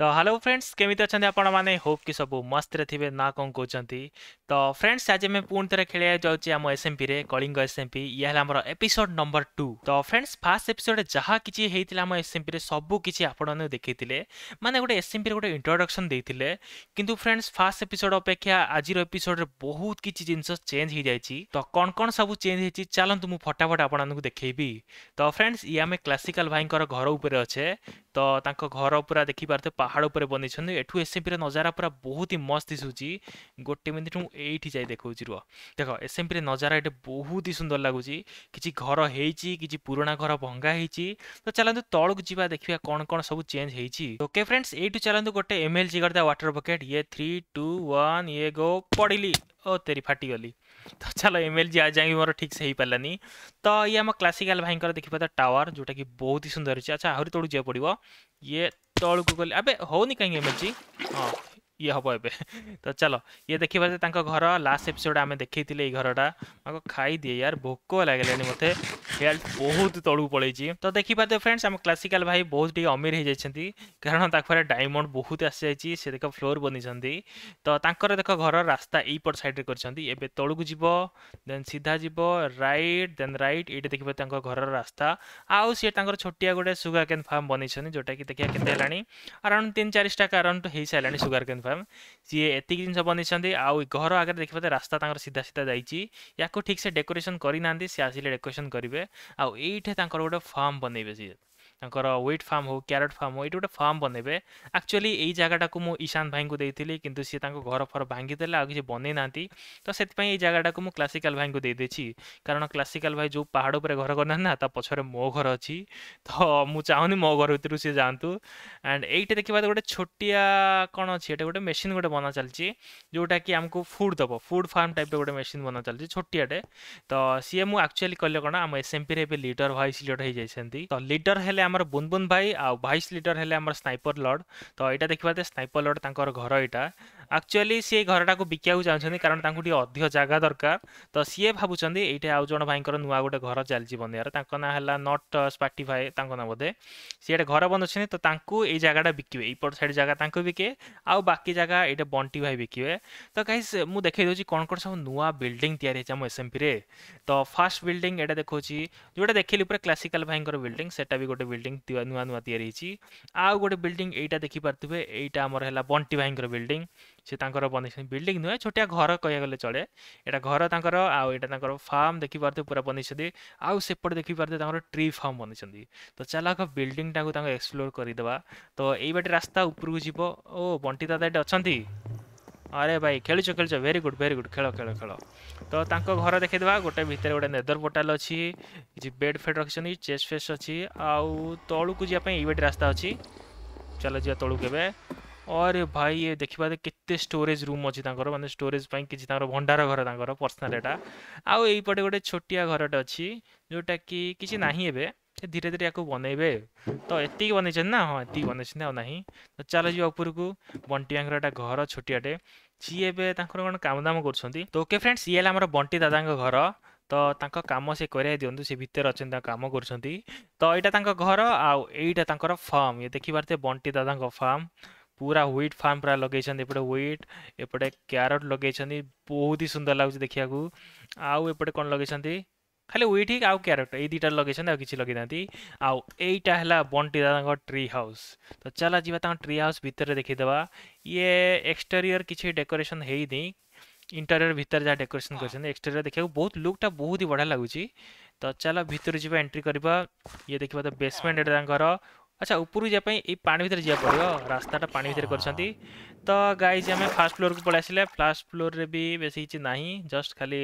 ତ hello friends କେମିତି ଅଛନ୍ତି ଆପଣମାନେ ହୋପ୍ କି ସବୁ ମସ୍ତରେ ଥିବେ ନା କ'ଣ କହୁଛନ୍ତି ତ ଫ୍ରେଣ୍ଡସ୍ ଆଜି ଆମେ ପୁଣି ଥରେ ଖେଳିବାକୁ ଯାଉଛି ଆମ ଏସ୍ଏମ୍ପିରେ କଳିଙ୍ଗ ଏସ୍ଏମ୍ପି ଇଏ ହେଲା ଆମର ଏପିସୋଡ୍ ନମ୍ବର ଟୁ ତ ଫ୍ରେଣ୍ଡସ୍ ଫାର୍ଷ୍ଟ ଏପିସୋଡ୍ ଯାହା କିଛି ହେଇଥିଲା ଆମ ଏସ୍ଏମ୍ପିରେ ସବୁ କିଛି ଆପଣମାନେ ଦେଖେଇଥିଲେ ମାନେ ଗୋଟେ ଏସ୍ଏମ୍ପିରେ ଗୋଟେ ଇଣ୍ଟ୍ରୋଡକ୍ସନ୍ ଦେଇଥିଲେ କିନ୍ତୁ ଫ୍ରେଣ୍ଡସ୍ ଫାର୍ଷ୍ଟ ଏପିସୋଡ୍ ଅପେକ୍ଷା ଆଜିର ଏପିସୋଡ୍ରେ ବହୁତ କିଛି ଜିନିଷ ଚେଞ୍ଜ ହେଇଯାଇଛି ତ କ'ଣ କ'ଣ ସବୁ ଚେଞ୍ଜ ହେଇଛି ଚାଲନ୍ତୁ ମୁଁ ଫଟାଫଟ ଆପଣମାନଙ୍କୁ ଦେଖେଇବି ତ ଫ୍ରେଣ୍ଡସ୍ ଇଏ ଆମେ କ୍ଲାସିକାଲ୍ ଭାଇଙ୍କର ଘର ଉପରେ ଅଛେ ତ ତାଙ୍କ ଘର ପୁରା ଦେଖିପାରୁଥିବେ पहाड़ पर बनई पी रजारा पूरा बहुत ही मस्त दिशुची गोटे मिनट मुझे जाए देखा रु देख एस एम पी रजारा ये बहुत ही सुंदर लगुच किसी घर हो कि पुराणा घर भंगा भंगाई तो, तो चलो तौक जा देखा कौन कौन सब चेंज हो फ्रेंड्स ये चलां गोटे एम एल जी करदे व्वाटर बकेट ये थ्री टू वन ये गो पड़ी ओ तेरी फाटीगली तो चलो एम एल जी आज जाए मोर ठीक से हो पारानी तो ये आम क्लासिकाल भाई देखिए टावर जोटा कि बहुत ही सुंदर अच्छा आहरी तौक जाए पड़ो ये तौक गूगल अबे हो नहीं कहीं मच्छी हाँ ଇଏ ହେବ ଏବେ ତ ଚାଲ ଇଏ ଦେଖିବା ଯେ ତାଙ୍କ ଘର ଲାଷ୍ଟ ଏପିସୋଡ଼ ଆମେ ଦେଖେଇଥିଲେ ଏଇ ଘରଟା ଆଗ ଖାଇଦିଏ ୟାର ଭୋକ ଲାଗିଲାଣି ମୋତେ ହେଲ୍ଥ ବହୁତ ତଳକୁ ପଳେଇଛି ତ ଦେଖିପାରୁଥିବେ ଫ୍ରେଣ୍ଡସ୍ ଆମ କ୍ଲାସିକାଲ ଭାଇ ବହୁତ ଟିକେ ଅମିର ହେଇଯାଇଛନ୍ତି କାରଣ ତାଙ୍କ ପାଖରେ ଡାଇମଣ୍ଡ ବହୁତ ଆସିଯାଇଛି ସେ ଦେଖ ଫ୍ଲୋର୍ ବନେଇଛନ୍ତି ତ ତାଙ୍କର ଦେଖ ଘର ରାସ୍ତା ଏଇପଟ ସାଇଡ଼୍ରେ କରିଛନ୍ତି ଏବେ ତଳକୁ ଯିବ ଦେନ୍ ସିଧା ଯିବ ରାଇଟ୍ ଦେନ୍ ରାଇଟ୍ ଏଇଟା ଦେଖିପାରିବେ ତାଙ୍କ ଘରର ରାସ୍ତା ଆଉ ସିଏ ତାଙ୍କର ଛୋଟିଆ ଗୋଟେ ସୁଗାର କେନ୍ ଫାର୍ମ ବନେଇଛନ୍ତି ଯେଉଁଟାକି ଦେଖିବା କେତେ ହେଲାଣି ଆରାଉଣ୍ଡ ତିନି ଚାଳିଶଟା ଆରାଉଣ୍ଡ ହେଇସାରିଲାଣି ସୁଗାର କେନ୍ ଫ୍ୟାମ୍ ସିଏ ଏତିକି ଜିନିଷ ବନେଇଛନ୍ତି ଆଉ ଘର ଆଗରେ ଦେଖିବା ରାସ୍ତା ତାଙ୍କର ସିଧା ସିଧା ଯାଇଛି ୟାକୁ ଠିକ୍ସେ ଡେକୋରେସନ୍ କରିନାହାନ୍ତି ସେ ଆସିଲେ ଡେକୋରେସନ୍ କରିବେ ଆଉ ଏଇଠି ତାଙ୍କର ଗୋଟେ ଫାର୍ମ ବନେଇବେ ସିଏ ତାଙ୍କର ୱିଟ୍ ଫାର୍ମ ହଉ କ୍ୟାରେଟ୍ ଫାର୍ମ ହଉ ଏଇଠି ଗୋଟେ ଫାର୍ମ ବନେଇବେ ଆକ୍ଚୁଆଲି ଏଇ ଜାଗାଟାକୁ ମୁଁ ଇଶାନ ଭାଇଙ୍କୁ ଦେଇଥିଲି କିନ୍ତୁ ସିଏ ତାଙ୍କ ଘର ଫର ଭାଙ୍ଗିଦେଲେ ଆଉ କିଛି ବନେଇ ନାହାନ୍ତି ତ ସେଥିପାଇଁ ଏଇ ଜାଗାଟାକୁ ମୁଁ କ୍ଲାସିକାଲ ଭାଇଙ୍କୁ ଦେଇଦେଇଛି କାରଣ କ୍ଲାସିକାଲ ଭାଇ ଯେଉଁ ପାହାଡ଼ ଉପରେ ଘର କରିନାହାନ୍ତି ନା ତା ପଛରେ ମୋ ଘର ଅଛି ତ ମୁଁ ଚାହୁଁନି ମୋ ଘର ଭିତରୁ ସିଏ ଯାଆନ୍ତୁ ଆଣ୍ଡ ଏଇଠି ଦେଖିବା ତ ଗୋଟେ ଛୋଟିଆ କ'ଣ ଅଛି ଏଇଟା ଗୋଟେ ମେସିନ୍ ଗୋଟେ ବନା ଚାଲିଛି ଯେଉଁଟାକି ଆମକୁ ଫୁଡ଼୍ ଦେବ ଫୁଡ଼୍ ଫାର୍ମ ଟାଇପ୍ର ଗୋଟେ ମେସିନ୍ ବନା ଚାଲିଛି ଛୋଟିଆଟେ ତ ସିଏ ମୁଁ ଆକ୍ଚୁଆଲି କହିଲେ କ'ଣ ଆମ ଏସ୍ଏମ୍ପିରେ ଏବେ ଲିଡ଼ର୍ ଭାଇସ୍ ଲିଡର ହେଇଯାଇଛନ୍ତି ତ ଲିଡ଼ର୍ ହେଲେ ଆମର ବୁନବୁନ ଭାଇ ଆଉ ଭାଇସ୍ ଲିଡର ହେଲେ ଆମର ସ୍ନାଇପର ଲର୍ଡ ତ ଏଇଟା ଦେଖିବା ସ୍ନାଇପର ଲର୍ଡ ତାଙ୍କର ଘର ଏଇଟା ଆକ୍ଚୁଆଲି ସେ ଘରଟାକୁ ବିକିବାକୁ ଚାହୁଁଛନ୍ତି କାରଣ ତାଙ୍କୁ ଟିକେ ଅଧିକ ଜାଗା ଦରକାର ତ ସିଏ ଭାବୁଛନ୍ତି ଏଇଟା ଆଉ ଜଣ ଭାଇଙ୍କର ନୂଆ ଗୋଟେ ଘର ଚାଲିଛି ବନେଇବାର ତାଙ୍କ ନାଁ ହେଲା ନଟ୍ ସ୍ପାଟିଫାଏ ତାଙ୍କ ନାଁ ବୋଧେ ସିଏ ଗୋଟେ ଘର ବନଉଛନ୍ତି ତ ତାଙ୍କୁ ଏଇ ଜାଗାଟା ବିକିବେ ଏଇପଟ ସାଇଡ଼ ଜାଗା ତାଙ୍କୁ ବିକେ ଆଉ ବାକି ଜାଗା ଏଇଟା ବଣ୍ଟି ଭାଇ ବିକିବେ ତ କାହିଁ ମୁଁ ଦେଖେଇ ଦେଉଛି କ'ଣ କ'ଣ ସବୁ ନୂଆ ବିଲ୍ଡିଂ ତିଆରି ହେଇଛି ଆମ ଏସ୍ଏମ୍ପିରେ ତ ଫାର୍ଷ୍ଟ ବିଲ୍ଡିଂ ଏଇଟା ଦେଖାଉଛି ଯେଉଁଟା ଦେଖିଲି ପୁରା କ୍ଲାସିକାଲ ଭାଇଙ୍କର ବିଲ୍ଡିଂ ସେଟା ବି ଗୋଟେ ବିଲ୍ଡିଂ ନୂଆ ନୂଆ ତିଆରି ହେଇଛି ଆଉ ଗୋଟେ ବିଲ୍ଡିଂ ଏଇଟା ଦେଖିପାରୁଥିବେ ଏଇଟା ଆମର ହେଲା ବଣ୍ଟି ଭାଇଙ୍କର ବିଲ୍ଡିଂ ସେ ତାଙ୍କର ବନେଇଛନ୍ତି ବିଲ୍ଡିଂ ନୁହେଁ ଛୋଟିଆ ଘର କହିବାକୁ ଗଲେ ଚଳେ ଏଇଟା ଘର ତାଙ୍କର ଆଉ ଏଇଟା ତାଙ୍କର ଫାର୍ମ ଦେଖିପାରୁଥିବେ ପୁରା ବନେଇଛନ୍ତି ଆଉ ସେପଟେ ଦେଖିପାରୁଥିବେ ତାଙ୍କର ଟ୍ରି ଫାର୍ମ ବନେଇଛନ୍ତି ତ ଚାଲ ଆଗ ବିଲ୍ଡିଂଟାକୁ ତାଙ୍କୁ ଏକ୍ସପ୍ଲୋର୍ କରିଦେବା ତ ଏଇ ବାଟେ ରାସ୍ତା ଉପରକୁ ଯିବ ଓ ବଣ୍ଟି ଦାଦା ଏଠି ଅଛନ୍ତି ଆରେ ଭାଇ ଖେଳୁଛ ଖେଳୁଛ ଭେରି ଗୁଡ୍ ଭେରି ଗୁଡ୍ ଖେଳ ଖେଳ ଖେଳ ତ ତାଙ୍କ ଘର ଦେଖେଇଦେବା ଗୋଟେ ଭିତରେ ଗୋଟେ ନେଦର ପୋର୍ଟାଲ ଅଛି କିଛି ବେଡ୍ ଫେଡ୍ ରଖିଛନ୍ତି ଚେସ୍ ଫେସ୍ ଅଛି ଆଉ ତଳକୁ ଯିବା ପାଇଁ ଏଇ ବାଟେ ରାସ୍ତା ଅଛି ଚାଲ ଯିବା ତଳକୁ କେବେ अरे भाई ये देखा के स्टोरेज रूम अच्छी मैंने स्टोरेज किसी भंडार घर तर पर्सनाल एटा आईपटे गोटे छोटिया घरटे अच्छी जोटा कि किसी ना एवं धीरे धीरे या बनइबे तो ये बनई ना हाँ ये बनई ना तो चल जी ऊपर को बंटी घर छोटियाटे सी एवं कौन कम दाम कर तो ओके फ्रेंड्स ये आम बंटी दादा घर तो कम କାମ कर କରାଇ ଦିଅନ୍ତୁ ସେ ଭିତରେ ଅଛନ୍ତି ତାଙ୍କ କାମ କରୁଛନ୍ତି ତ ଏଇଟା ତାଙ୍କ ଘର ଆଉ ଏଇଟା ତାଙ୍କର ଫାର୍ମ पूरा व्हीट फार्म पूरा लगे एपटे व्हीट एपटे क्यारट लगे बहुत ही सुंदर लगुच देखा आपटे कौन लगे खाली व्हीट ही आउ क्यारट ये दुटा लगे आई कि लगे ना आईटा है बंटी दादा ट्री हाउस तो चल जा ट्री हाउस भितर देखीदे ये एक्सटेरियर किसी डेकोरेसन होनी इंटेरियर भितर जहाँ डेकोरेसन कर एक्सटेरियर देखा बहुत लुकटा बहुत ही बढ़िया लगुच तो चल भितर जी एंट्री करवा ये देखा तो बेसमेंट एटा अच्छा उपरू जाए पानी भितर जा पड़ो रास्ता पा भर कर तो जी आम फास्ट फ्लोर को पलि फास्ट फ्लोर में भी बेस किसी ना जस्ट खाली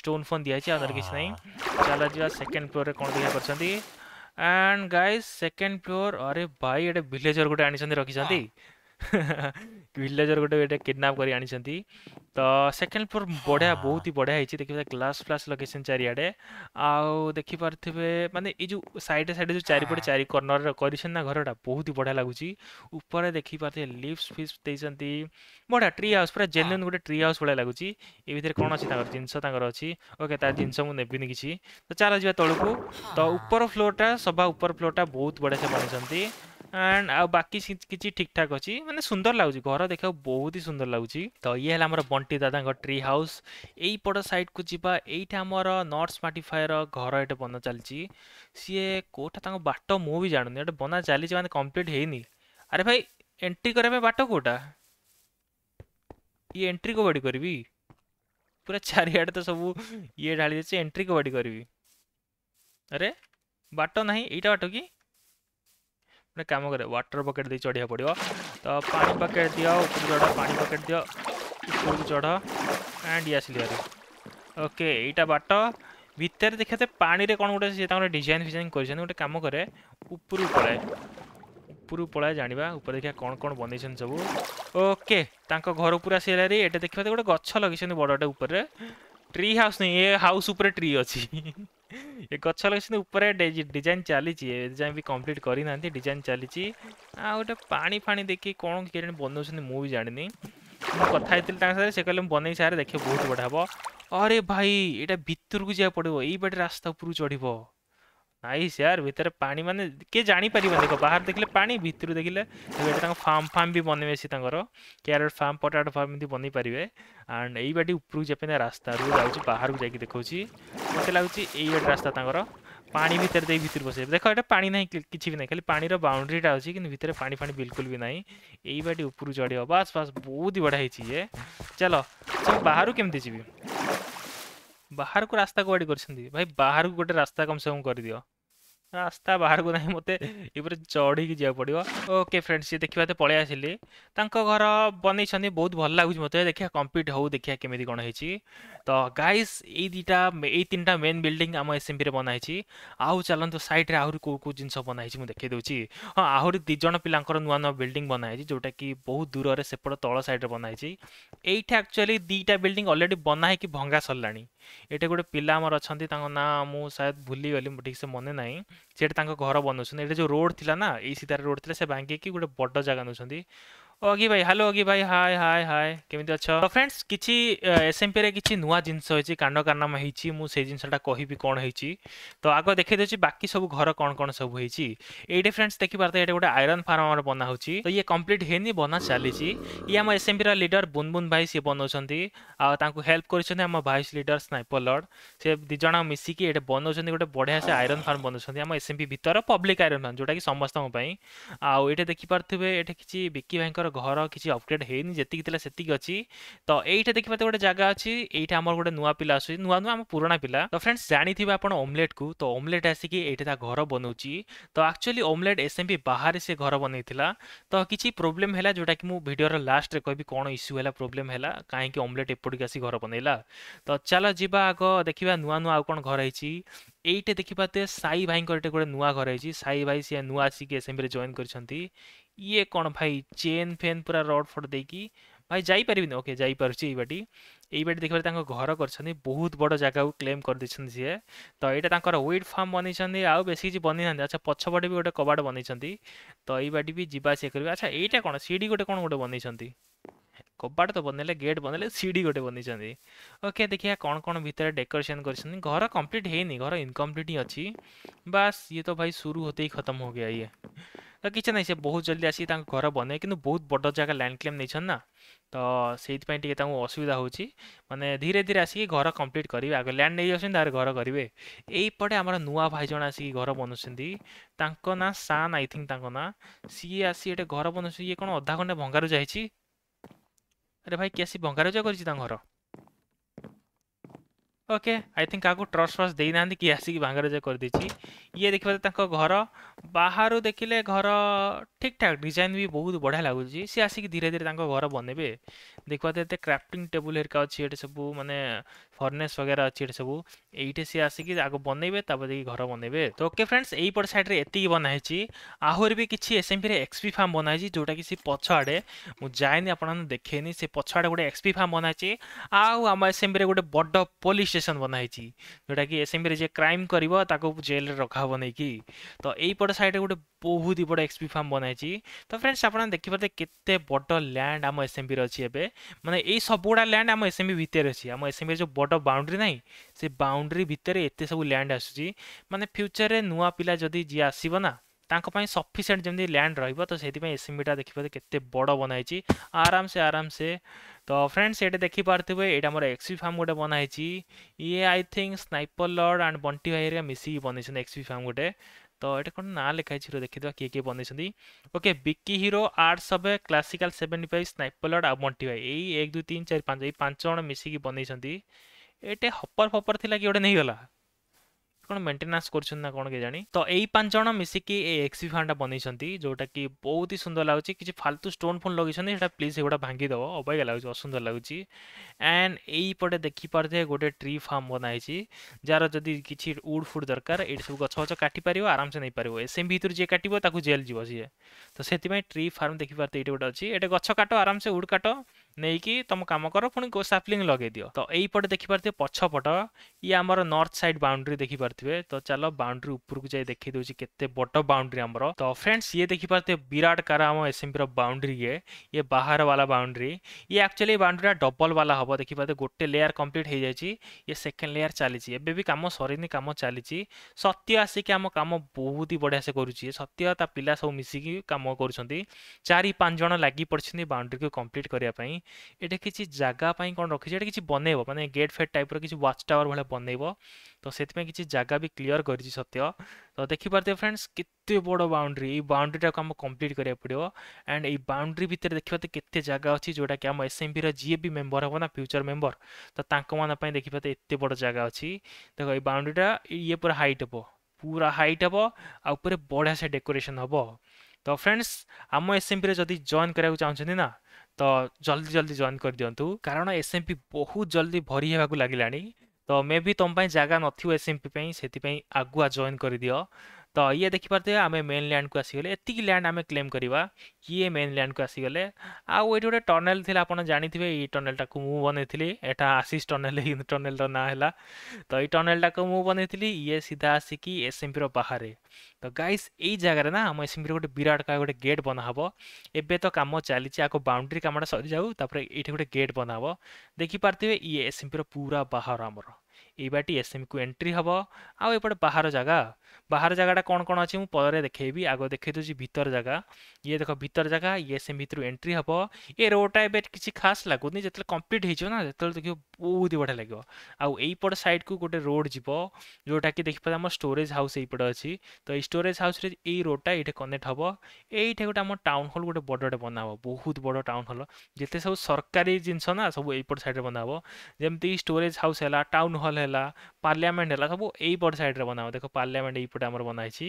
स्टोन फोन दिखाई अंदर किसी ना चल जा सेकेंड फ्लोर में कौन दिखा कर एंड गाइज सेकेंड फ्लोर अरे भाई ये भिलेजर गोटे आनी रखिंट भिलेजर गोटे किडनाप कर तो सेकेंड फ्लोर बढ़िया बहुत ही बढ़िया होती देखिए ग्लास फ्लास लोकेशन चारिड़े आखिपारे मानते ये सैड सैडे जो चारिपटे चारि कर्णर कर घरटा बहुत ही बढ़िया लगुच उपर देखिपे लिप्स फिप्स बढ़िया ट्री हाउस पूरा जेन्युन गोटे ट्री हाउस भाई लगुच ये भितर कौन अच्छी जिनस ओके जिनस मुझे नेबीन किसी तो चल जा तौक तो उपर फ्लोरटा सभा उपर टा बहुत बढ़िया से बनी ଆଣ୍ଡ ଆଉ ବାକି କିଛି ଠିକ୍ଠାକ୍ ଅଛି ମାନେ ସୁନ୍ଦର ଲାଗୁଛି ଘର ଦେଖିବାକୁ ବହୁତ ହି ସୁନ୍ଦର ଲାଗୁଛି ତ ଇଏ ହେଲା ଆମର ବଣ୍ଟି ଦାଦାଙ୍କ ଟ୍ରି ହାଉସ୍ ଏଇପଟ ସାଇଡ଼୍କୁ ଯିବା ଏଇଟା ଆମର ନର୍ଥ ସ୍ମାଟିଫାଏର ଘର ଏଠି ବନା ଚାଲିଛି ସିଏ କେଉଁଟା ତାଙ୍କ ବାଟ ମୁଁ ବି ଜାଣୁନି ଏଇଟା ବନା ଚାଲିଛି ମାନେ କମ୍ପ୍ଲିଟ୍ ହେଇନି ଆରେ ଭାଇ ଏଣ୍ଟ୍ରି କରିବା ପାଇଁ ବାଟ କେଉଁଟା ଇଏ ଏଣ୍ଟ୍ରି କୁଆଡ଼େ କରିବି ପୁରା ଚାରିଆଡ଼େ ତ ସବୁ ଇଏ ଢାଳି ଦେଇଛି ଏଣ୍ଟ୍ରି କୁଆଡ଼େ କରିବି ଆରେ ବାଟ ନାହିଁ ଏଇଟା ବାଟ କି ଗୋଟେ କାମ କରେ ୱାଟର ବକେଟ୍ ଦେଇ ଚଢ଼ିବାକୁ ପଡ଼ିବ ତ ପାଣି ବକେଟ୍ ଦିଅ ଉପରକୁ ଚଢ଼ ପାଣି ବକେଟ୍ ଦିଅ ଉପରକୁ ଚଢ଼ ଆଣ୍ଡ ଆସିଲି ଓକେ ଏଇଟା ବାଟ ଭିତରେ ଦେଖିବା ପାଣିରେ କ'ଣ ଗୋଟେ ସେ ତାଙ୍କର ଡିଜାଇନ୍ ଫିଜାଇନ୍ କରିଛନ୍ତି ଗୋଟେ କାମ କରେ ଉପରକୁ ପଳାଏ ଉପରକୁ ପଳାଏ ଜାଣିବା ଉପରେ ଦେଖିବା କ'ଣ କ'ଣ ବନେଇଛନ୍ତି ସବୁ ଓକେ ତାଙ୍କ ଘର ଉପରେ ଆସିଗଲାରି ଏଇଟା ଦେଖିବା ଗୋଟେ ଗଛ ଲଗେଇଛନ୍ତି ବଡ଼ଟେ ଉପରେ ଟ୍ରି ହାଉସ୍ ନାହିଁ ଏ ହାଉସ୍ ଉପରେ ଟ୍ରି ଅଛି ଏ ଗଛ ଲଗେଇଛନ୍ତି ଉପରେ ଡିଜାଇନ୍ ଚାଲିଛି ଏ ଯାଏଁ ବି କମ୍ପ୍ଲିଟ୍ କରିନାହାନ୍ତି ଡିଜାଇନ୍ ଚାଲିଛି ଆଉ ଗୋଟେ ପାଣି ଫାଣି ଦେଖି କ'ଣ କେଜାଣି ବନାଉଛନ୍ତି ମୁଁ ବି ଜାଣିନି ମୁଁ କଥା ହେଇଥିଲି ତାଙ୍କ ସାଙ୍ଗରେ ସେ କହିଲେ ମୁଁ ବନେଇ ସାରେ ଦେଖିବ ବହୁତ ବଢ଼ିଆ ହେବ ଅରେ ଭାଇ ଏଇଟା ଭିତରକୁ ଯିବାକୁ ପଡ଼ିବ ଏଇ ବାଟେ ରାସ୍ତା ଉପରକୁ ଚଢ଼ିବ नाइस यार भितर पानी माने किए जापर देख बाहर देखिले पानी भितर देखिले फार्म फार्म भी बनवे सी क्यारेट फार्म पटाटो फार्म एमती बन पारे एंड यही बाटी उपरक जापे रास्ता रू जाऊँ बाहर को जाकि देखा मत लगुच यही गोटे रास्ता पानी भितर दे भितर बस देख ये पानी ना किसी भी ना खाली पानी बाउंड्रीटा अच्छी कि भितर पानी फाणी बिल्कुल भी ना यही बाटी उपरू चढ़ बस बस बहुत ही बढ़िया ये चलो बाहर केमती जी ବାହାରକୁ ରାସ୍ତା କୁଆଡ଼େ କରିଛନ୍ତି ଭାଇ ବାହାରକୁ ଗୋଟେ ରାସ୍ତା କମ୍ ସେ କମ୍ କରିଦିଅ ରାସ୍ତା ବାହାରକୁ ନାହିଁ ମୋତେ ଏପଟେ ଚଢ଼ିକି ଯିବାକୁ ପଡ଼ିବ ଓକେ ଫ୍ରେଣ୍ଡସ୍ ସିଏ ଦେଖିବା ତ ପଳେଇ ଆସିଲି ତାଙ୍କ ଘର ବନେଇଛନ୍ତି ବହୁତ ଭଲ ଲାଗୁଛି ମୋତେ ଦେଖିବା କମ୍ପ୍ଲିଟ୍ ହଉ ଦେଖିବା କେମିତି କ'ଣ ହେଇଛି ତ ଗାଇସ୍ ଏଇ ଦୁଇଟା ଏଇ ତିନିଟା ମେନ୍ ବିଲ୍ଡିଂ ଆମ ଏସ୍ଏମ୍ପିରେ ବନାହେଇଛି ଆଉ ଚାଲନ୍ତୁ ସାଇଡ଼୍ରେ ଆହୁରି କେଉଁ କେଉଁ ଜିନିଷ ବନାହେଇଛି ମୁଁ ଦେଖେଇ ଦେଉଛି ହଁ ଆହୁରି ଦୁଇ ଜଣ ପିଲାଙ୍କର ନୂଆ ନୂଆ ବିଲ୍ଡିଂ ବନାହେଇଛି ଯେଉଁଟାକି ବହୁତ ଦୂରରେ ସେପଟ ତଳ ସାଇଡ଼୍ରେ ବନାହେଇଛି ଏଇଠି ଆକ୍ଚୁଆଲି ଦୁଇଟା ବିଲ୍ଡିଂ ଅଲରେଡ଼ି ବନା ହେଇକି ଭଙ୍ଗା ସରିଲାଣି ଏଠି ଗୋଟେ ପିଲା ଆମର ଅଛନ୍ତି ତାଙ୍କ ନାଁ ମୁଁ ସାୟଦ ଭୁଲିଗଲି ମୁଁ ଠିକ୍ସେ ମନେ ନାହିଁ ସେଠି ତାଙ୍କ ଘର ବନାଉଛନ୍ତି ଏଠି ଯେଉଁ ରୋଡ଼ ଥିଲା ନା ଏଇ ସୀତାର ରୋଡ଼ ଥିଲା ସେ ଭାଙ୍ଗିକି ଗୋଟେ ବଡ଼ ଜାଗା ନେଉଛନ୍ତି অগি ভাই হ্যালো অগি ভাই হাই হাই হাই কেমিতি অছ তো ফ্রেন্ডস কিছু এসএমপি রে কিছু নূয়া জিনিস হয়েছে কাণ্ড কারনামা হয়েছি মু সেই জিনিসটা কহিবি কোণ হয়েছি তো আগ দেখে দেছি বাকি সব ঘর কোণ কোণ সব হয়েছি এইটি ফ্রেন্ডস দেখিপার এটা গোটে আইরন ফার্ম আমার বনা হচ্ছে তো ইয়ে কমপ্লিট হয়নি বনা চালিছি ইয়ে আমার এসএমপি র লিডর বুনবুন ভাই সি বনাউছেন আর তাঁকু হেল্প করেছেন আমার ভাইস লিডর স্নাইপর লর্ড সে দুজন মিশিকি এটা বনাউছেন গোটে বঢ়িয়া সে আইরন ফার্ম বনাউছেন আমার এসএমপি ভিতর পব্লিক আইরন ফার্ম যেটা কি সমস্ত আউ এটা দেখিপারে এটা কিছু বিকি ভাইঙ্কর ଆମର ଘର କିଛି ଅପଗ୍ରେଡ୍ ହେଇନି ଯେତିକି ଥିଲା ସେତିକି ଅଛି ତ ଏଇଟା ଦେଖିପାରୁଥିବେ ଗୋଟେ ଜାଗା ଅଛି ଏଇଟା ଆମର ଗୋଟେ ନୂଆ ପିଲା ଆସୁଛି ନୂଆ ନୂଆ ଆମ ପୁରୁଣା ପିଲା ତ ଫ୍ରେଣ୍ଡସ୍ ଜାଣିଥିବେ ଆପଣ ଓମଲେଟ୍କୁ ତ ଓମଲେଟ୍ ଆସିକି ଏଇଟା ତା ଘର ବନାଉଛି ତ actually omelette S M P ବାହାରେ ସେ ଘର ବନେଇଥିଲା ତ କିଛି ପ୍ରୋବ୍ଲେମ୍ ହେଲା ଯେଉଁଟାକି ମୁଁ ଭିଡ଼ିଓର ଲାଷ୍ଟରେ କହିବି କ'ଣ ଇସ୍ୟୁ ହେଲା ପ୍ରୋବ୍ଲେମ୍ ହେଲା କାହିଁକି ଓମଲେଟ୍ ଏପଟିକି ଆସି ଘର ବନେଇଲା ତ ଚାଲ ଯିବା ଆଗ ଦେଖିବା ନୂଆ ନୂଆ ଆଉ କ'ଣ ଘର ହେଇଛି ଏଇଟା ଦେଖିପାରୁଥିବେ ସାଇ ଭାଇଙ୍କର ଏଇଟା ଗୋଟେ ନୂଆ ଘର ହେଇଛି ସାଇ ଭାଇ ସିଏ ନୂଆ ଆସିକି ଏସ୍ଏମ୍ବିରେ ଜଏନ୍ କରିଛନ୍ତି ଇଏ କ'ଣ ଭାଇ ଚେନ୍ ଫେନ୍ ପୁରା ରଡ଼୍ ଫଡ଼୍ ଦେଇକି ଭାଇ ଯାଇପାରିବିନି ଓକେ ଯାଇପାରୁଛି ଏଇ ବାଟି ଏଇ ବାଟି ଦେଖିବାରେ ତାଙ୍କ ଘର କରିଛନ୍ତି ବହୁତ ବଡ଼ ଜାଗାକୁ କ୍ଲେମ୍ କରିଦେଇଛନ୍ତି ସିଏ ତ ଏଇଟା ତାଙ୍କର ୱିଡ୍ ଫାର୍ମ ବନେଇଛନ୍ତି ଆଉ ବେଶୀ କିଛି ବନେଇନାହାନ୍ତି ଆଚ୍ଛା ପଛପଟେ ବି ଗୋଟେ କବାଟ ବନେଇଛନ୍ତି ତ ଏଇ ବାଟି ବି ଯିବା ଆସିବା କରିବେ ଆଚ୍ଛା ଏଇଟା କ'ଣ ସିଡ଼ି ଗୋଟେ କ'ଣ ଗୋଟେ ବନେଇଛନ୍ତି कबाट तो बनैले गेट बनैले सीढ़ी गोटे बनई ओके देखिए कौन कौन भितर डेकोरेसन कर घर कम्प्लीट है घर इनकम्प्लीट ही अच्छी बास ये तो भाई सुरू होते ही खत्म हो गया ये तो किसी ना से बहुत जल्दी आसी घर बने कि बहुत बड़ जगह लैंड क्लेम नहीं ना तो से असुविधा होने धीरे धीरे आसिक घर कम्प्लीट करेंगे आगे लैंड नहीं जा घर करेंगे यहीपटे आम नुआ भाई जन आसिक घर बनुंच ना सान आई थिंक ना सी आसी गोटे घर बनुच्च ये कौन अधा घंटे भंगारू जा अरे भाई किए भंगार जो कर घर ओके आई थिंक क्या ट्रस फ्रस दे ना आसिक भांगारुजा कर ये देखा घर बाहर देखिले घर ठीक ठाक डिजाइन भी बहुत बढ़िया लगुच सी आसिक धीरे धीरे घर बनबे देखा क्राफ्टिंग टेबुल हेरिका अच्छी सब मानने ଫର୍ନେସ୍ ବଗେରା ଅଛି ଏଠି ସବୁ ଏଇଠି ସିଏ ଆସିକି ଆଗ ବନେଇବେ ତାପରେ ଯାଇକି ଘର ବନେଇବେ ତ ଓକେ ଫ୍ରେଣ୍ଡସ୍ ଏଇପଟ ସାଇଡ଼୍ରେ ଏତିକି ବନାହେଇଛି ଆହୁରି ବି କିଛି ଏସ୍ଏମ୍ପିରେ ଏକ୍ସପି ଫାର୍ମ ବନାହେଇଛି ଯେଉଁଟାକି ସେ ପଛଆଡ଼େ ମୁଁ ଯାଏନି ଆପଣମାନଙ୍କୁ ଦେଖେଇନି ସେ ପଛଆଡ଼େ ଗୋଟେ ଏକ୍ସପି ଫାର୍ମ ବନାହେଇଛି ଆଉ ଆମ ଏସ୍ଏମ୍ପିରେ ଗୋଟେ ବଡ଼ ପୋଲିସ୍ ଷ୍ଟେସନ୍ ବନାହେଇଛି ଯେଉଁଟାକି ଏସ୍ଏମ୍ପିରେ ଯିଏ କ୍ରାଇମ୍ କରିବ ତାକୁ ଜେଲ୍ରେ ରଖାହେବ ନେଇକି ତ ଏଇପଟ ସାଇଡ଼୍ରେ ଗୋଟେ ବହୁତ ହି ବଡ଼ ଏକ୍ସପି ଫାର୍ମ ବନାହେଇଛି ତ ଫ୍ରେଣ୍ଡସ୍ ଆପଣ ଦେଖିପାରିବେ କେତେ ବଡ଼ ଲ୍ୟାଣ୍ଡ ଆମ ଏସ୍ଏମ୍ପିରେ ଅଛି ଏବେ ମାନେ ଏଇ ସବୁଗୁଡ଼ା ଲ୍ୟାଣ୍ଡ ଆମ ଏସ୍ଏମ୍ପି ଭିତରେ ଅଛି ଆମ ଏସ୍ଏମ୍ପିରେ ଯେଉଁ ବଡ଼ बट बाउंड्री ना से बाउंड्री भितर एत सब लैंड आसूस मानते फ्यूचर में नुआ पिला जदि जी आसवना सफिसीयंट जमी लैंड रही एस एम विटा देखिए केते बड़ बनाई आराम से आराम से तो फ्रेंड्स ये थे ये मोर एक्सपी फार्म गोटे बनाई ये I think sniper lord and Bunty भाई मिसिकी बनई एक्सपी फार्म गोटे तो ये कौन ना लिखाई देखा किए किए बनई okay Vicky hero arts of classical seventy five sniper lord आउ बंटी भाई यही एक दुई तीन चार पाँच ये पांचज मिसिकी बनई ଏଟେ ହପର ଫପର ଥିଲା କି ଗୋଟେ ନେଇଗଲା କ'ଣ ମେଣ୍ଟେନାନ୍ସ କରୁଛନ୍ତି ନା କ'ଣ କେଜାଣି ତ ଏଇ ପାଞ୍ଚ ଜଣ ମିଶିକି ଏ ଏକ୍ସି ଫ୍ୟାନ୍ଟା ବନେଇଛନ୍ତି ଯେଉଁଟାକି ବହୁତ ହି ସୁନ୍ଦର ଲାଗୁଛି କିଛି ଫାଲତୁ ଷ୍ଟୋନ୍ ଫୋନ୍ ଲଗେଇଛନ୍ତି ସେଇଟା ପ୍ଲିଜ୍ ସେଗୁଡ଼ା ଭାଙ୍ଗିଦେବ ଅବାଗିଆ ଲାଗୁଛି ଅସୁନ୍ଦର ଲାଗୁଛି ଆଣ୍ଡ ଏଇପଟେ ଦେଖିପାରୁଥିବେ ଗୋଟେ ଟ୍ରି ଫାର୍ମ ବନା ହେଇଛି ଯାହାର ଯଦି କିଛି ଉଡ୍ ଫୁଡ୍ ଦରକାର ଏଇଠି ସବୁ ଗଛ ଗଛ କାଟିପାରିବ ଆରାମସେ ନେଇପାରିବ ଏସ୍ଏମ୍ ଭିତରୁ ଯିଏ କାଟିବ ତାକୁ ଜେଲ୍ ଯିବ ସିଏ ତ ସେଥିପାଇଁ ଟ୍ରି ଫାର୍ମ ଦେଖିପାରୁଥିବେ ଏଇଠି ଗୋଟେ ଅଛି ଏଇଟା ଗଛ କାଟ ଆରାମସେ ଉଡ୍ କାଟ ନେଇକି ତୁମ କାମ କର ପୁଣି ସାପ୍ଲିଂ ଲଗେଇ ଦିଅ ତ ଏଇପଟେ ଦେଖିପାରୁଥିବେ ପଛପଟ ଇଏ ଆମର ନର୍ଥ ସାଇଡ୍ ବାଉଣ୍ଡ୍ରି ଦେଖିପାରୁଥିବେ ତ ଚାଲ ବାଉଣ୍ଡ୍ରି ଉପରକୁ ଯାଇ ଦେଖେଇ ଦେଉଛି କେତେ ବଡ଼ ବାଉଣ୍ଡ୍ରି ଆମର ତ ଫ୍ରେଣ୍ଡସ୍ ଇଏ ଦେଖିପାରୁଥିବେ ବିରାଟ କାର ଆମ ଏସ୍ଏମ୍ପିର ବାଉଣ୍ଡ୍ରି ଇଏ ଇଏ ବାହାର ବାଲା ବାଉଣ୍ଡ୍ରି ଇଏ ଆକ୍ଚୁଆଲି ବାଉଣ୍ଡ୍ରିଟା ଡବଲ୍ ବାଲା ହେବ ଦେଖିପାରୁଥିବେ ଗୋଟେ ଲେୟାର କମ୍ପ୍ଲିଟ୍ ହେଇଯାଇଛି ଇଏ ସେକେଣ୍ଡ ଲେୟାର ଚାଲିଛି ଏବେ ବି କାମ ସରିନି କାମ ଚାଲିଛି ସତ୍ୟ ଆସିକି ଆମ କାମ ବହୁତ ହି ବଢ଼ିଆ ସେ କରୁଛି ସତ୍ୟ ତା ପିଲା ସବୁ ମିଶିକି କାମ କରୁଛନ୍ତି ଚାରି ପାଞ୍ଚ ଜଣ ଲାଗି ପଡ଼ିଛନ୍ତି ବାଉଣ୍ଡ୍ରିକୁ କମ୍ପ୍ଲିଟ୍ କରିବା ପାଇଁ ଏଇଟା କିଛି ଜାଗା ପାଇଁ କ'ଣ ରଖିଛି ଏଇଟା କିଛି ବନେଇବ ମାନେ ଗେଟ୍ ଫେଟ୍ ଟାଇପ୍ର କିଛି ୱାଚ୍ ଟାୱାର ଭଳିଆ ବନେଇବ ତ ସେଥିପାଇଁ କିଛି ଜାଗା ବି କ୍ଲିଅର୍ କରିଛି ସତ୍ୟ ତ ଦେଖିପାରୁଥିବେ ଫ୍ରେଣ୍ଡସ୍ କେତେ ବଡ଼ ବାଉଣ୍ଡ୍ରି ଏଇ ବାଉଣ୍ଡ୍ରିଟାକୁ ଆମକୁ କମ୍ପ୍ଲିଟ୍ କରିବାକୁ ପଡ଼ିବ ଆଣ୍ଡ ଏଇ ବାଉଣ୍ଡ୍ରି ଭିତରେ ଦେଖିବା ତ କେତେ ଜାଗା ଅଛି ଯେଉଁଟାକି ଆମ ଏସ୍ଏମ୍ବିର ଯିଏ ବି ମେମ୍ବର ହେବ ନା ଫ୍ୟୁଚର୍ ମେମ୍ବର ତ ତାଙ୍କମାନଙ୍କ ପାଇଁ ଦେଖିବା ତ ଏତେ ବଡ଼ ଜାଗା ଅଛି ଦେଖ ଏଇ ବାଉଣ୍ଡ୍ରିଟା ଇଏ ପୁରା ହାଇଟ୍ ହେବ ପୁରା ହାଇଟ୍ ହେବ ଆଉ ଉପରେ ବଢ଼ିଆ ସେ ଡେକୋରେସନ୍ ହେବ ତ ଫ୍ରେଣ୍ଡସ୍ ଆମ ଏସ୍ଏମ୍ବିରେ ଯଦି ଜଏନ୍ କରିବାକୁ ଚାହୁଁଛନ୍ତି ନା ତ ଜଲ୍ଦି ଜଲ୍ଦି ଜଏନ୍ କରିଦିଅନ୍ତୁ କାରଣ ଏସ୍ ଏମ୍ ପି ବହୁତ ଜଲ୍ଦି ଭରି ହେବାକୁ ଲାଗିଲାଣି ତ ମେ ବି ତୁମ ପାଇଁ ଜାଗା ନଥିବ ଏସ୍ ଏମ୍ ପି ପାଇଁ ସେଥିପାଇଁ ଆଗୁଆ ଜଏନ୍ କରିଦିଅ ତ ଇଏ ଦେଖିପାରୁଥିବେ ଆମେ ମେନ୍ ଲ୍ୟାଣ୍ଡକୁ ଆସିଗଲେ ଏତିକି ଲ୍ୟାଣ୍ଡ ଆମେ କ୍ଲେମ୍ କରିବା ଇଏ ମେନ୍ ଲ୍ୟାଣ୍ଡକୁ ଆସିଗଲେ ଆଉ ଏଇଠି ଗୋଟେ ଟନେଲ୍ ଥିଲା ଆପଣ ଜାଣିଥିବେ ଏଇ ଟନେଲ୍ଟାକୁ ମୁଁ ବନେଇଥିଲି ଏଇଟା ଆଶିଷ ଟନେଲ୍ ଏଇ ଟନେଲ୍ର ନାଁ ହେଲା ତ ଏଇ ଟନେଲ୍ଟାକୁ ମୁଁ ବନେଇଥିଲି ଇଏ ସିଧା ଆସିକି ଏସ୍ଏମ୍ପିର ବାହାରେ ତ ଗାଇସ୍ ଏଇ ଜାଗାରେ ନା ଆମ ଏସ୍ଏମ୍ପିର ଗୋଟେ ବିରାଟ କା ଗୋଟେ ଗେଟ୍ ବନାହେବ ଏବେ ତ କାମ ଚାଲିଛି ଆଗ ବାଉଣ୍ଡ୍ରି କାମଟା ସରିଯାଉ ତାପରେ ଏଇଠି ଗୋଟେ ଗେଟ୍ ବନାହେବ ଦେଖିପାରୁଥିବେ ଇଏ ଏସ୍ଏମ୍ପିର ପୁରା ବାହାର ଆମର ଏଇ ବାଟି ଏସ୍ଏମ୍କୁ ଏଣ୍ଟ୍ରି ହେବ ଆଉ ଏପଟେ ବାହାର ଜାଗା ବାହାର ଜାଗାଟା କ'ଣ କ'ଣ ଅଛି ମୁଁ ପରେ ଦେଖେଇବି ଆଗ ଦେଖେଇ ଦେଉଛି ଭିତର ଜାଗା ଇଏ ଦେଖ ଭିତର ଜାଗା ଇଏ ଏସ୍ଏମ୍ ଭିତରୁ ଏଣ୍ଟ୍ରି ହେବ ଏ ରୋଡ଼ଟା ଏବେ କିଛି ଖାସ୍ ଲାଗୁନି ଯେତେବେଳେ କମ୍ପ୍ଲିଟ୍ ହେଇଯିବ ନା ଯେତେବେଳେ ଦେଖିବ ବହୁତ ବଢ଼ିଆ ଲାଗିବ ଆଉ ଏଇପଟ ସାଇଡ଼କୁ ଗୋଟେ ରୋଡ଼ ଯିବ ଯେଉଁଟାକି ଦେଖିପାରିବେ ଆମ ଷ୍ଟୋରେଜ୍ ହାଉସ୍ ଏଇପଟେ ଅଛି ତ ଏଇ ଷ୍ଟୋରେଜ୍ ହାଉସ୍ରେ ଏଇ ରୋଡ଼ଟା ଏଇଠି କନେକ୍ଟ ହେବ ଏଇଠି ଗୋଟେ ଆମ ଟାଉନ୍ ହଲ୍ ଗୋଟେ ବଡ଼ଟେ ବନାହେବ ବହୁତ ବଡ଼ ଟାଉନ୍ ହଲ୍ ଯେତେ ସବୁ ସରକାରୀ ଜିନିଷ ନା ସବୁ ଏଇପଟ ସାଇଡ଼୍ରେ ବନାହେବ ଯେମିତି ଷ୍ଟୋରେଜ୍ ହାଉସ୍ ହେଲା ଟାଉନ୍ ହଲ୍ ହେଲା ହେଲା ପାର୍ଲିଆମେଣ୍ଟ ହେଲା ସବୁ ଏଇପଟ ସାଇଡ଼୍ରେ ବନାହେବ ଦେଖ ପାର୍ଲିଆମେଣ୍ଟ ଏଇପଟେ ଆମର ବନାହେଇଛି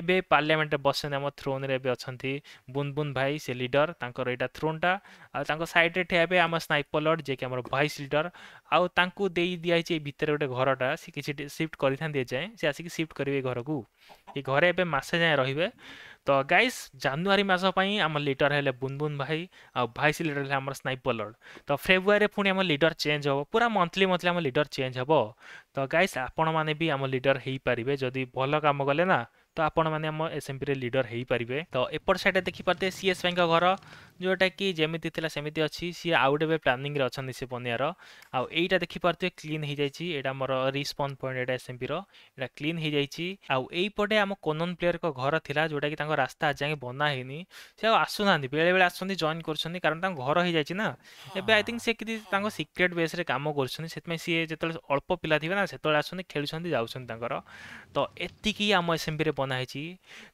ଏବେ ପାର୍ଲିଆମେଣ୍ଟରେ ବସିଛନ୍ତି ଆମ ଥ୍ରୋନ୍ରେ ଏବେ ଅଛନ୍ତି ବୁନ୍ ଭାଇ ସେ ଲିଡର ତାଙ୍କର ଏଇଟା ଥ୍ରୋନ୍ଟା ଆଉ ତାଙ୍କ ସାଇଡ଼ରେ ଠିଆ ହେବେ ଆମ ସ୍ନାଇପର ଲର୍ଡ଼ ଯିଏକି ଆମର ଭାଇସ୍ ଲିଡର ଆଉ ତାଙ୍କୁ ଦେଇ ଦିଆହେଇଛି ଏଇ ଭିତରେ ଗୋଟେ ଘରଟା ସେ କିଛି ସିଫ୍ଟ କରିଥାନ୍ତି ଏଯାଏଁ ସେ ଆସିକି ସିଫ୍ଟ କରିବେ ଘରକୁ ଏ ଘରେ ଏବେ ମାସେ ଯାଏଁ ରହିବେ ତ ଗାଇସ୍ ଜାନୁଆରୀ ମାସ ପାଇଁ ଆମ ଲିଡର୍ ହେଲେ ବୁନବୁନ ଭାଇ ଆଉ ଭାଇସ୍ ଲିଡର୍ ହେଲେ ଆମର ସ୍ନାଇପର୍ ଲର୍ଡ଼ ତ ଫେବୃଆରୀରେ ପୁଣି ଆମ ଲିଡର୍ ଚେଞ୍ଜ ହେବ ପୁରା ମନ୍ଥଲି ମନ୍ଥଲି ଆମ ଲିଡର୍ ଚେଞ୍ଜ ହେବ ତ ଗାଇସ୍ ଆପଣମାନେ ବି ଆମ ଲିଡର୍ ହେଇପାରିବେ ଯଦି ଭଲ କାମ କଲେ ନା ଆପଣମାନେ ଆମ ଏସ୍ଏମ୍ପିରେ ଲିଡର ହେଇପାରିବେ ତ ଏପଟ ସାଇଡ଼୍ରେ ଦେଖିପାରୁଥିବେ ସିଏସ୍ ଭାଇଙ୍କ ଘର ଯେଉଁଟାକି ଯେମିତି ଥିଲା ସେମିତି ଅଛି ସିଏ ଆଉ ଗୋଟେ ଏବେ ପ୍ଲାନିଂରେ ଅଛନ୍ତି ସେ ବନିଆର ଆଉ ଏଇଟା ଦେଖିପାରୁଥିବେ କ୍ଲିନ୍ ହେଇଯାଇଛି ଏଇଟା ଆମର ରିସ୍ପନ୍ସ ପଏଣ୍ଟ ଏଇଟା ଏସ୍ଏମ୍ପିର ଏଇଟା କ୍ଲିନ୍ ହେଇଯାଇଛି ଆଉ ଏଇପଟେ ଆମ କୋନନ ପ୍ଲେୟରଙ୍କ ଘର ଥିଲା ଯେଉଁଟାକି ତାଙ୍କ ରାସ୍ତା ଆଜି ଯାଏଁ ବନା ହେଇନି ସେ ଆଉ ଆସୁନାହାନ୍ତି ବେଳେବେଳେ ଆସୁଛନ୍ତି ଜଏନ୍ କରୁଛନ୍ତି କାରଣ ତାଙ୍କ ଘର ହେଇଯାଇଛି ନା ଏବେ ଆଇ ଥିଙ୍କ ସେ କିଛି ତାଙ୍କ ସିକ୍ରେଟ୍ ବେସ୍ରେ କାମ କରୁଛନ୍ତି ସେଥିପାଇଁ ସିଏ ଯେତେବେଳେ ଅଳ୍ପ ପିଲା ଥିବେ ନା ସେତେବେଳେ ଆସୁଛନ୍ତି ଖେଳୁଛନ୍ତି ଯାଉଛନ୍ତି ତାଙ୍କର ତ ଏତିକି ଆମ ଏସ୍ଏମ୍ପିରେ ବନା ହେଇଛି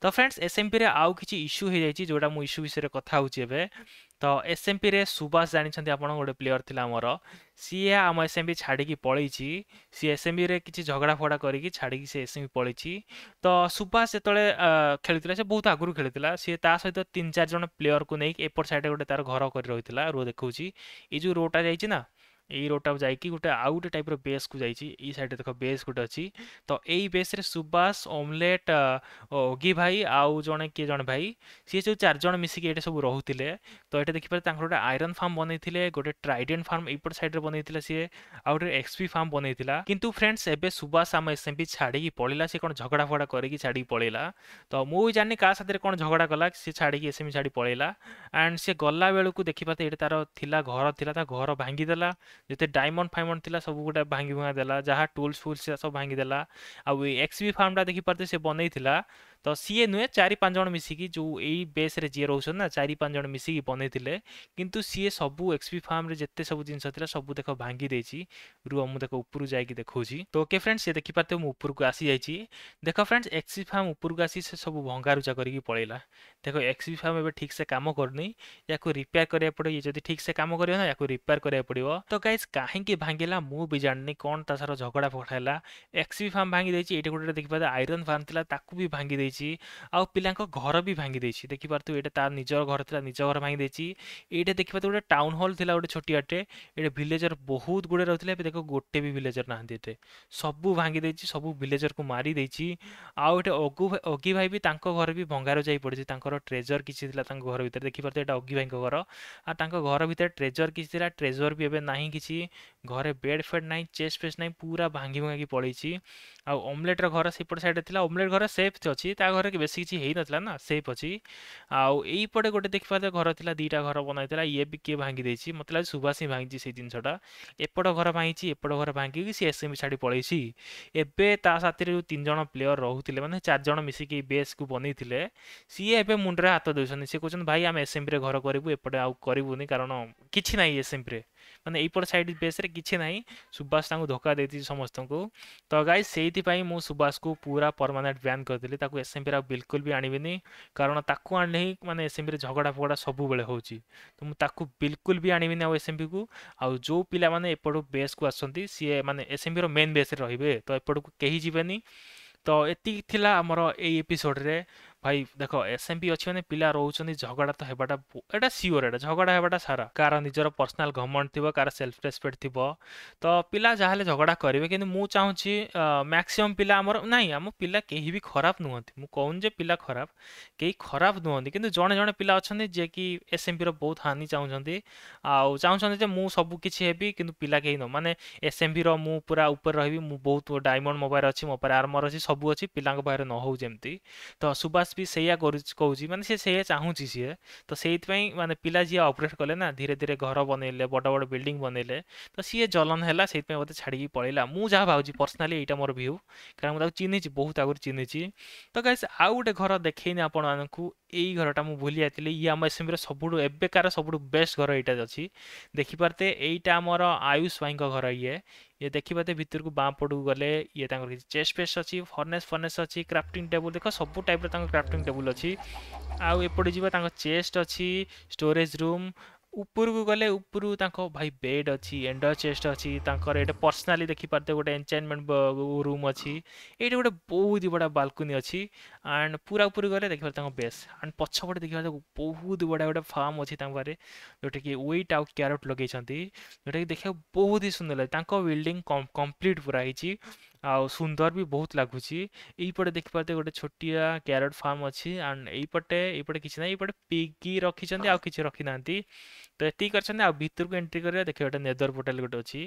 ତ ଫ୍ରେଣ୍ଡସ୍ ଏସ୍ଏମ୍ପିରେ ଆଉ କିଛି ଇସ୍ୟୁ ହେଇଯାଇଛି ଯେଉଁଟା ମୁଁ ଇସ୍ୟୁ ବିଷୟରେ କଥା ହେଉଛି ଏବେ ତ ଏସ୍ଏମ୍ପିରେ ସୁବାସ ଜାଣିଛନ୍ତି ଆପଣ ଗୋଟେ ପ୍ଲେୟର୍ ଥିଲା ଆମର ସିଏ ଆମ ଏସ୍ଏମ୍ପି ଛାଡ଼ିକି ପଳେଇଛି ସିଏ ଏସ୍ଏମ୍ବିରେ କିଛି ଝଗଡ଼ା ଫଗଡ଼ା କରିକି ଛାଡ଼ିକି ସେ ଏସ୍ଏମ୍ବି ପଳେଇଛି ତ ସୁବାସ ଯେତେବେଳେ ଖେଳୁଥିଲା ସେ ବହୁତ ଆଗରୁ ଖେଳୁଥିଲା ସିଏ ତା ସହିତ ତିନି ଚାରି ଜଣ ପ୍ଲେୟର୍କୁ ନେଇକି ଏପଟ ସାଇଡ଼୍ରେ ଗୋଟେ ତାର ଘର କରି ରହିଥିଲା ରୋ ଦେଖାଉଛି ଏଇ ଯେଉଁ ରୋଟା ଯାଇଛି ନା ଏଇ ରୋଡ଼ଟା ଯାଇକି ଗୋଟେ ଆଉ ଗୋଟେ ଟାଇପ୍ର ବେସ୍କୁ ଯାଇଛି ଏଇ ସାଇଡ଼୍ରେ ଦେଖ ବେସ୍ ଗୋଟେ ଅଛି ତ ଏଇ ବେସ୍ରେ ସୁବାସ ଓମଲେଟ୍ ଓଗି ଭାଇ ଆଉ ଜଣେ କିଏ ଜଣେ ଭାଇ ସିଏ ଯେଉଁ ଚାରିଜଣ ମିଶିକି ଏଇଠି ସବୁ ରହୁଥିଲେ ତ ଏଇଟା ଦେଖିପାରିବେ ତାଙ୍କର ଗୋଟେ ଆଇରନ୍ ଫାର୍ମ ବନେଇଥିଲେ ଗୋଟେ ଟ୍ରାଇଡେନ୍ ଫାର୍ମ ଏଇପଟ ସାଇଡ଼୍ରେ ବନେଇଥିଲା ସିଏ ଆଉ ଗୋଟେ ଏକ୍ସପି ଫାର୍ମ ବନେଇଥିଲା କିନ୍ତୁ ଫ୍ରେଣ୍ଡସ୍ ଏବେ ସୁବାସ ଆମ ଏସ୍ଏମ୍ପି ଛାଡ଼ିକି ପଳେଇଲା ସିଏ କ'ଣ ଝଗଡ଼ା ଫଗଡ଼ା କରିକି ଛାଡ଼ିକି ପଳେଇଲା ତ ମୁଁ ବି ଜାଣିନି କାହା ସାଥିରେ କ'ଣ ଝଗଡ଼ା କଲା ସିଏ ଛାଡ଼ିକି ଏସ୍ଏମ୍ପି ଛାଡ଼ି ପଳେଇଲା ଆଣ୍ଡ ସିଏ ଗଲା ବେଳକୁ ଦେଖିବା ତ ଏଇଠି ତାର ଥିଲା ଘର ଥିଲା ତା ଘର ଭାଙ୍ଗିଦେଲା ଯେତେ ଡାଇମଣ୍ଡ ଫାଇମଣ୍ଡ ଥିଲା ସବୁ ଗୁଡ଼ା ଭାଙ୍ଗି ଭୁଙ୍ଗା ଦେଲା ଯାହା ଟୁଲ୍ସ ଫୁଲ୍ସ ସବୁ ଭାଙ୍ଗିଦେଲା ଆଉ ଏକ୍ସ ବି ଫାର୍ମଟା ଦେଖିପାରୁଥିବେ ସେ ବନେଇଥିଲା ତ ସିଏ ନୁହେଁ ଚାରି ପାଞ୍ଚ ଜଣ ମିଶିକି ଯେଉଁ ଏଇ ବେସ୍ରେ ଯିଏ ରହୁଛନ୍ତି ନା ଚାରି ପାଞ୍ଚ ଜଣ ମିଶିକି ବନେଇଥିଲେ କିନ୍ତୁ ସିଏ ସବୁ ଏକ୍ସପି ଫାର୍ମରେ ଯେତେ ସବୁ ଜିନିଷ ଥିଲା ସବୁ ଦେଖ ଭାଙ୍ଗି ଦେଇଛି ରୁହ ମୁଁ ଦେଖ ଉପରକୁ ଯାଇକି ଦେଖାଉଛି ତ ଓକେ ଫ୍ରେଣ୍ଡସ୍ ସିଏ ଦେଖିପାରୁଥିବ ମୁଁ ଉପରକୁ ଆସିଯାଇଛି ଦେଖ ଫ୍ରେଣ୍ଡସ୍ ଏକ୍ସପି ଫାର୍ମ ଉପରକୁ ଆସି ସେ ସବୁ ଭଙ୍ଗାରୁଜା କରିକି ପଳେଇଲା ଦେଖ ଏକ୍ସପି ଫାର୍ମ ଏବେ ଠିକ୍ସେ କାମ କରୁନି ୟାକୁ ରିପେୟାର କରିବାକୁ ପଡ଼ିବ ଇଏ ଯଦି ଠିକ୍ସେ କାମ କରିବ ନା ୟାକୁ ରିପେୟାର କରିବାକୁ ପଡ଼ିବ ତ ଗାଇଜ୍ କାହିଁକି ଭାଙ୍ଗିଲା ମୁଁ ବି ଜାଣିନି କ'ଣ ତା ସାର ଝଗଡ଼ା ଫଗଡ଼ା ହେଲା ଏକ୍ସପି ଫାର୍ମ ଭାଙ୍ଗି ଦେଇଛି ଏଇଠି ଗୋଟେ ଦେଖିପାରୁଥିବ ଆଇରନ୍ ଫାର୍ମ ଥିଲା ତାକୁ ବି ଭାଙ୍ଗି ଦେଇଛି ଭାଙ୍ଗିଦେଇଛି ଆଉ ପିଲାଙ୍କ ଘର ବି ଭାଙ୍ଗି ଦେଇଛି ଦେଖିପାରୁଥିବେ ଏଇଟା ତା ନିଜର ଘର ଥିଲା ନିଜ ଘର ଭାଙ୍ଗି ଦେଇଛି ଏଇଟା ଦେଖିପାରୁଥିବେ ଗୋଟେ ଟାଉନ ହଲ୍ ଥିଲା ଗୋଟେ ଛୋଟିଆଟେ ଏଇଟା ଭିଲେଜର୍ ବହୁତ ଗୁଡ଼େ ରହୁଥିଲା ଏବେ ଦେଖ ଗୋଟେ ବି ଭିଲେଜର୍ ନାହାନ୍ତି ଏଠି ସବୁ ଭାଙ୍ଗି ଦେଇଛି ସବୁ ଭିଲେଜରକୁ ମାରି ଦେଇଛି ଆଉ ଏଠି ଅଗୁ ଅଗି ଭାଇ ବି ତାଙ୍କ ଘର ବି ଭଙ୍ଗାର ଯାଇ ପଡ଼ିଛି ତାଙ୍କର ଟ୍ରେଜର କିଛି ଥିଲା ତାଙ୍କ ଘର ଭିତରେ ଦେଖିପାରୁଥିବେ ଏଇଟା ଅଗି ଭାଇଙ୍କ ଘର ଆଉ ତାଙ୍କ ଘର ଭିତରେ ଟ୍ରେଜର୍ କିଛି ଥିଲା ଟ୍ରେଜର୍ ବି ଏବେ ନାହିଁ କିଛି ଘରେ ବେଡ଼୍ ଫେଡ଼୍ ନାହିଁ ଚେସ୍ ଫେସ୍ ନାହିଁ ପୁରା ଭାଙ୍ଗି ଭାଙ୍ଗି ପଳେଇଛି ଆଉ ଅମଲେଟ୍ର ଘର ସେପଟ ସାଇଡ଼୍ରେ ଥିଲା ଅମଲେଟ୍ ଘର ସେଫ୍ ଅଛି ତା ଘରେ ବେଶୀ କିଛି ହେଇନଥିଲା ନା ସେଫ୍ ଅଛି ଆଉ ଏଇପଟେ ଗୋଟେ ଦେଖିପାରିଲେ ଘର ଥିଲା ଦୁଇଟା ଘର ବନାହେଇଥିଲା ଇଏ ବି କିଏ ଭାଙ୍ଗି ଦେଇଛି ମୋତେ ଲାଗୁଛି ସୁବାସ ହିଁ ଭାଙ୍ଗିଛି ସେଇ ଜିନିଷଟା ଏପଟ ଘର ଭାଙ୍ଗିଛି ଏପଟ ଘର ଭାଙ୍ଗିକି ସିଏ ଏସ୍ଏମ୍ବି ଛାଡ଼ି ପଳେଇଛି ଏବେ ତା ସାଥିରେ ଯେଉଁ ତିନି ଜଣ ପ୍ଲେୟର୍ ରହୁଥିଲେ ମାନେ ଚାରିଜଣ ମିଶିକି ବେସ୍କୁ ବନେଇଥିଲେ ସିଏ ଏବେ ମୁଣ୍ଡରେ ହାତ ଦେଉଛନ୍ତି ସିଏ କହୁଛନ୍ତି ଭାଇ ଆମେ ଏସ୍ଏମ୍ବିରେ ଘର କରିବୁ ଏପଟେ ଆଉ କରିବୁନି କାରଣ କିଛି ନାହିଁ ଏସ୍ଏମ୍ବିରେ ମାନେ ଏଇପଟ ସାଇଡ଼୍ ବେସ୍ରେ କିଛି ନାହିଁ ସୁବାସ ତାଙ୍କୁ ଧୋକା ଦେଇଛି ସମସ୍ତଙ୍କୁ ତ ଗାଇଜ୍ ସେଇଥିପାଇଁ ମୁଁ ସୁବାସକୁ ପୁରା ପରମାନେଣ୍ଟ ବ୍ୟାନ୍ କରିଦେଲି ତାକୁ ଏସ୍ଏମ୍ପିରେ ଆଉ ବିଲକୁଲ ବି ଆଣିବିନି କାରଣ ତାକୁ ଆଣିଲେ ହିଁ ମାନେ ଏସ୍ଏମ୍ପିରେ ଝଗଡ଼ା ଫଗଡ଼ା ସବୁବେଳେ ହେଉଛି ତ ମୁଁ ତାକୁ ବିଲକୁଲ ବି ଆଣିବିନି ଆଉ ଏସ୍ଏମ୍ପିକୁ ଆଉ ଯେଉଁ ପିଲାମାନେ ଏପଟୁ ବେସ୍କୁ ଆସନ୍ତି ସିଏ ମାନେ ଏସ୍ଏମ୍ପିର ମେନ୍ ବେସ୍ରେ ରହିବେ ତ ଏପଟକୁ କେହି ଯିବେନି ତ ଏତିକି ଥିଲା ଆମର ଏଇ ଏପିସୋଡ଼ରେ ଭାଇ ଦେଖ ଏସ୍ଏମ୍ବି ଅଛି ମାନେ ପିଲା ରହୁଛନ୍ତି ଝଗଡ଼ା ତ ହେବାଟା ଏଇଟା ସିଓର ଏଇଟା ଝଗଡ଼ା ହେବାଟା ସାରା କାହାର ନିଜର ପର୍ସନାଲ୍ ଘମଣ୍ଡ ଥିବ କାହାର ସେଲ୍ଫ ରେସ୍ପେକ୍ଟ ଥିବ ତ ପିଲା ଯାହାହେଲେ ଝଗଡ଼ା କରିବେ କିନ୍ତୁ ମୁଁ ଚାହୁଁଛି ମ୍ୟାକ୍ସିମମ୍ ପିଲା ଆମର ନାହିଁ ଆମ ପିଲା କେହି ବି ଖରାପ ନୁହନ୍ତି ମୁଁ କହୁନି ଯେ ପିଲା ଖରାପ କେହି ଖରାପ ନୁହନ୍ତି କିନ୍ତୁ ଜଣେ ଜଣେ ପିଲା ଅଛନ୍ତି ଯିଏକି ଏସ୍ଏମ୍ବିର ବହୁତ ହାନି ଚାହୁଁଛନ୍ତି ଆଉ ଚାହୁଁଛନ୍ତି ଯେ ମୁଁ ସବୁ କିଛି ହେବି କିନ୍ତୁ ପିଲା କେହି ନ ମାନେ ଏସ୍ଏମ୍ବିର ମୁଁ ପୁରା ଉପରେ ରହିବି ମୁଁ ବହୁତ ଡାଇମଣ୍ଡ ମୋ ପାଖରେ ଅଛି ମୋ ପାଖରେ ଆର୍ମର ଅଛି ସବୁ ଅଛି ପିଲାଙ୍କ ପାଖରେ ନ ହଉ ଯେମିତି ତ ସୁବାସ ବି ସେଇଆ କରୁଛି କହୁଛି ମାନେ ସେ ସେଇଆ ଚାହୁଁଛି ସିଏ ତ ସେଇଥିପାଇଁ ମାନେ ପିଲା ଯିଏ ଅପରେଟ୍ କଲେ ନା ଧୀରେ ଧୀରେ ଘର ବନେଇଲେ ବଡ଼ ବଡ଼ ବିଲ୍ଡିଂ ବନେଇଲେ ତ ସିଏ ଜଲନ ହେଲା ସେଇଥିପାଇଁ ମୋତେ ଛାଡ଼ିକି ପଳେଇଲା ମୁଁ ଯାହା ଭାବୁଛି ପର୍ସନାଲି ଏଇଟା ମୋର ଭିୟୁ କାରଣ ମୁଁ ତାକୁ ଚିହ୍ନିଛି ବହୁତ ଆଗରୁ ଚିହ୍ନିଛି ତ ଗାଇସ୍ ଆଉ ଗୋଟେ ଘର ଦେଖେଇନି ଆପଣମାନଙ୍କୁ ଏଇ ଘରଟା ମୁଁ ଭୁଲି ଯାଇଥିଲି ଇଏ ଆମ ଏସଏମ୍ବିର ସବୁଠୁ ଏବେକାର ସବୁଠୁ ବେଷ୍ଟ ଘର ଏଇଟା ଅଛି ଦେଖିପାରତେ ଏଇଟା ଆମର ଆୟୁଷ ଭାଇଙ୍କ ଘର ଇଏ ଇଏ ଦେଖିପାରତେ ଭିତରକୁ ବାଁ ପଟକୁ ଗଲେ ଇଏ ତାଙ୍କର କିଛି ଚେସ୍ ପେସ୍ ଅଛି ଫର୍ନେସ୍ ଫର୍ନେସ୍ ଅଛି କ୍ରାଫ୍ଟିଂ ଟେବୁଲ୍ ଦେଖ ସବୁ ଟାଇପ୍ର ତାଙ୍କ କ୍ରାଫ୍ଟିଂ ଟେବୁଲ୍ ଅଛି ଆଉ ଏପଟେ ଯିବା ତାଙ୍କ ଚେଷ୍ଟ ଅଛି ଷ୍ଟୋରେଜ୍ ରୁମ୍ ଉପରକୁ ଗଲେ ଉପରୁ ତାଙ୍କ ଭାଇ ବେଡ୍ ଅଛି ଏଣ୍ଡର ଚେଷ୍ଟ ଅଛି ତାଙ୍କର ଏଇଟା ପର୍ସନାଲି ଦେଖିପାରୁଥିବେ ଗୋଟେ ଏନ୍ଚାଇନମେଣ୍ଟ ରୁମ୍ ଅଛି ଏଇଠି ଗୋଟେ ବହୁତ ବଡ଼ ବାଲକୁନି ଅଛି ଆଣ୍ଡ ପୁରା ଉପରକୁ ଗଲେ ଦେଖିପାରେ ତାଙ୍କ ବେସ୍ ଆଣ୍ଡ ପଛପଟେ ଦେଖିବା ତାକୁ ବହୁତ ବଡ଼ ଗୋଟେ ଫାର୍ମ ଅଛି ତାଙ୍କ ପାଖରେ ଯେଉଁଟାକି ୱେଟ୍ ଆଉ କ୍ୟାରଟ୍ ଲଗେଇଛନ୍ତି ଯେଉଁଟାକି ଦେଖିବାକୁ ବହୁତ ହି ସୁନ୍ଦର ଲାଗେ ତାଙ୍କ ବିଲ୍ଡିଂ କମ୍ପ୍ଲିଟ୍ ପୁରା ହେଇଛି ଆଉ ସୁନ୍ଦର ବି ବହୁତ ଲାଗୁଛି ଏଇପଟେ ଦେଖିପାରୁଥିବେ ଗୋଟେ ଛୋଟିଆ କ୍ୟାରେଟ୍ ଫାର୍ମ ଅଛି ଆଣ୍ଡ ଏଇପଟେ ଏଇପଟେ କିଛି ନାହିଁ ଏଇପଟେ ପିଗି ରଖିଛନ୍ତି ଆଉ କିଛି ରଖିନାହାନ୍ତି ତ ଏତିକି କରିଛନ୍ତି ଆଉ ଭିତରକୁ ଏଣ୍ଟ୍ରି କରିବା ଦେଖିବା ଗୋଟେ ନେଦର ପୋର୍ଟାଲ ଗୋଟେ ଅଛି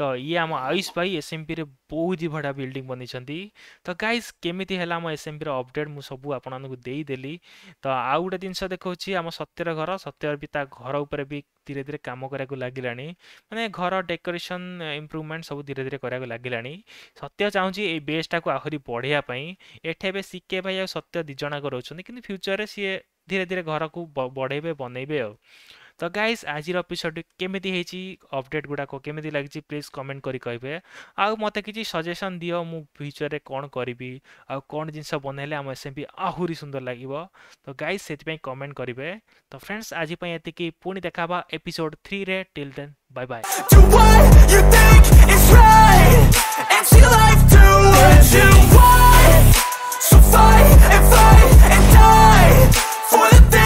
ତ ଇଏ ଆମ ଆୟୁଷ ଭାଇ ଏସ୍ଏମ୍ପିରେ ବହୁତ ହି ବଢ଼ିଆ ବିଲ୍ଡିଂ ବନେଇଛନ୍ତି ତ ଗାଇସ୍ କେମିତି ହେଲା ଆମ ଏସ୍ଏମ୍ପିର ଅପଡ଼େଟ୍ ମୁଁ ସବୁ ଆପଣମାନଙ୍କୁ ଦେଇଦେଲି ତ ଆଉ ଗୋଟେ ଜିନିଷ ଦେଖାଉଛି ଆମ ସତ୍ୟର ଘର ସତ୍ୟର ବି ତା ଘର ଉପରେ ବି ଧୀରେ ଧୀରେ କାମ କରିବାକୁ ଲାଗିଲାଣି ମାନେ ଘର ଡେକୋରେସନ୍ ଇମ୍ପ୍ରୁଭମେଣ୍ଟ ସବୁ ଧୀରେ ଧୀରେ କରିବାକୁ ଲାଗିଲାଣି ସତ୍ୟ ଚାହୁଁଛି ଏଇ ବେସ୍ଟାକୁ ଆହୁରି ବଢ଼େଇବା ପାଇଁ ଏଠି ଏବେ କେ ଭାଇ ଆଉ ସତ୍ୟ ଦୁଇ ଜଣକ ରହୁଛନ୍ତି କିନ୍ତୁ ଫ୍ୟୁଚର୍ରେ ସିଏ ଧୀରେ ଧୀରେ ଘରକୁ ବଢ଼େଇବେ ବନେଇବେ ଆଉ ତ ଗାଇସ୍ ଆଜିର ଏପିସୋଡ଼ କେମିତି ହେଇଛି ଅପଡ଼େଟ୍ ଗୁଡ଼ାକ କେମିତି ଲାଗିଛି ପ୍ଲିଜ୍ କମେଣ୍ଟ କରି କହିବେ ଆଉ ମୋତେ କିଛି ସଜେସନ୍ ଦିଅ ମୁଁ ଫ୍ୟୁଚର୍ରେ କ'ଣ କରିବି ଆଉ କ'ଣ ଜିନିଷ ବନେଇଲେ ଆମ ଏସ୍ ଏମ୍ ପି ଆହୁରି ସୁନ୍ଦର ଲାଗିବ ତ ଗାଇସ୍ ସେଥିପାଇଁ କମେଣ୍ଟ କରିବେ ତ ଫ୍ରେଣ୍ଡସ୍ ଆଜି ପାଇଁ ଏତିକି ପୁଣି ଦେଖା ହେବା ଏପିସୋଡ଼ ଥ୍ରୀରେ till then bye bye fight and fight and die for the thing